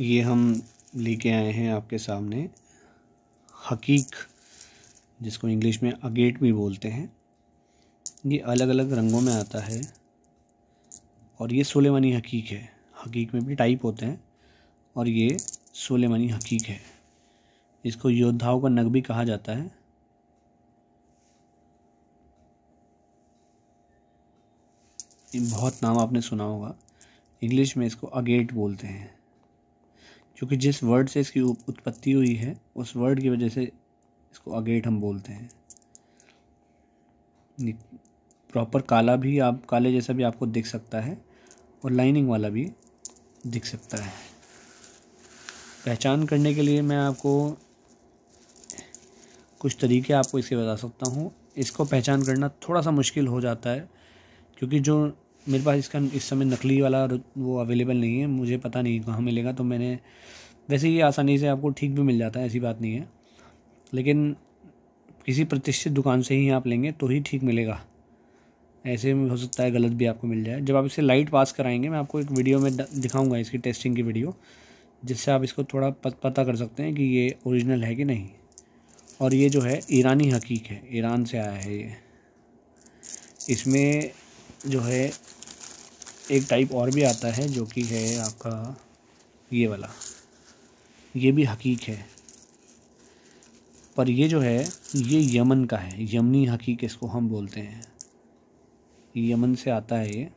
ये हम लेके आए हैं आपके सामने हकीक जिसको इंग्लिश में अगेट भी बोलते हैं ये अलग अलग रंगों में आता है और ये सोलेमानी हकीक है हकीक में भी टाइप होते हैं और ये सोलेमानी हकीक है इसको योद्धाओं का नग भी कहा जाता है बहुत नाम आपने सुना होगा इंग्लिश में इसको अगेट बोलते हैं क्योंकि जिस वर्ड से इसकी उत्पत्ति हुई है उस वर्ड की वजह से इसको अगेट हम बोलते हैं प्रॉपर काला भी आप काले जैसा भी आपको दिख सकता है और लाइनिंग वाला भी दिख सकता है पहचान करने के लिए मैं आपको कुछ तरीके आपको इसके बता सकता हूँ इसको पहचान करना थोड़ा सा मुश्किल हो जाता है क्योंकि जो मेरे पास इसका इस समय नकली वाला वो अवेलेबल नहीं है मुझे पता नहीं कहाँ मिलेगा तो मैंने वैसे ये आसानी से आपको ठीक भी मिल जाता है ऐसी बात नहीं है लेकिन किसी प्रतिष्ठित दुकान से ही आप लेंगे तो ही ठीक मिलेगा ऐसे में हो सकता है गलत भी आपको मिल जाए जब आप इसे लाइट पास कराएंगे मैं आपको एक वीडियो में दिखाऊंगा इसकी टेस्टिंग की वीडियो जिससे आप इसको थोड़ा पता कर सकते हैं कि ये ओरिजिनल है कि नहीं और ये जो है ईरानी हकीक है ईरान से आया है ये इसमें जो है एक टाइप और भी आता है जो कि है आपका ये वाला ये भी हकीक है पर ये जो है ये यमन का है यमनी हकीक इसको हम बोलते हैं यमन से आता है ये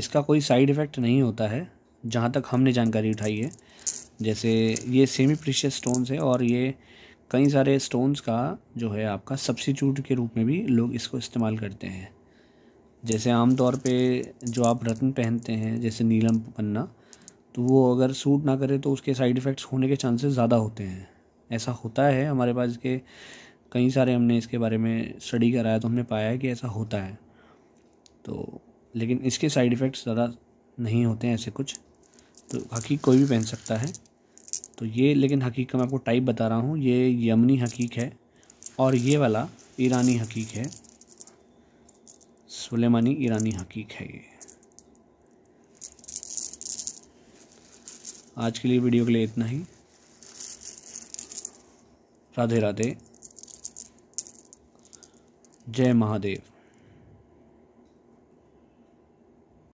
इसका कोई साइड इफ़ेक्ट नहीं होता है जहाँ तक हमने जानकारी उठाई है जैसे ये सेमी प्रीशियस स्टोन्स है और ये कई सारे स्टोन्स का जो है आपका सब्सिट्यूट के रूप में भी लोग इसको इस्तेमाल करते हैं जैसे आम तौर पे जो आप रत्न पहनते हैं जैसे नीलम पन्ना तो वो अगर सूट ना करे तो उसके साइड इफ़ेक्ट्स होने के चांसेस ज़्यादा होते हैं ऐसा होता है हमारे पास इसके कई सारे हमने इसके बारे में स्टडी कराया तो हमने पाया है कि ऐसा होता है तो लेकिन इसके साइड इफ़ेक्ट्स ज़्यादा नहीं होते हैं ऐसे कुछ तो बाकी कोई भी पहन सकता है तो ये लेकिन हकीक का मैं आपको टाइप बता रहा हूँ ये यमनी हकीक है और ये वाला ईरानी हकीक है सुलेमानी ईरानी हकीक है ये आज के लिए वीडियो के लिए इतना ही राधे राधे जय महादेव